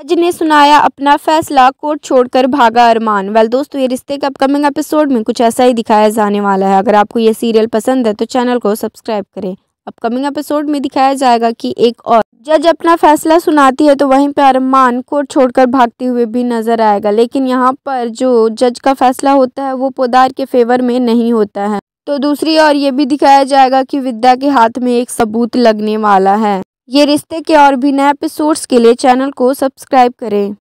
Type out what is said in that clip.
जज ने सुनाया अपना फैसला कोर्ट छोड़कर भागा अरमान वेल दोस्तों ये रिश्ते के अपकमिंग एपिसोड में कुछ ऐसा ही दिखाया जाने वाला है अगर आपको ये सीरियल पसंद है तो चैनल को सब्सक्राइब करें अपकमिंग एपिसोड में दिखाया जाएगा कि एक और जज अपना फैसला सुनाती है तो वहीं पर अरमान कोर्ट छोड़कर भागते हुए भी नजर आएगा लेकिन यहाँ पर जो जज का फैसला होता है वो पोदार के फेवर में नहीं होता है तो दूसरी और ये भी दिखाया जाएगा कि विद्या के हाथ में एक सबूत लगने वाला है ये रिश्ते के और भी नए एपिसोड्स के लिए चैनल को सब्सक्राइब करें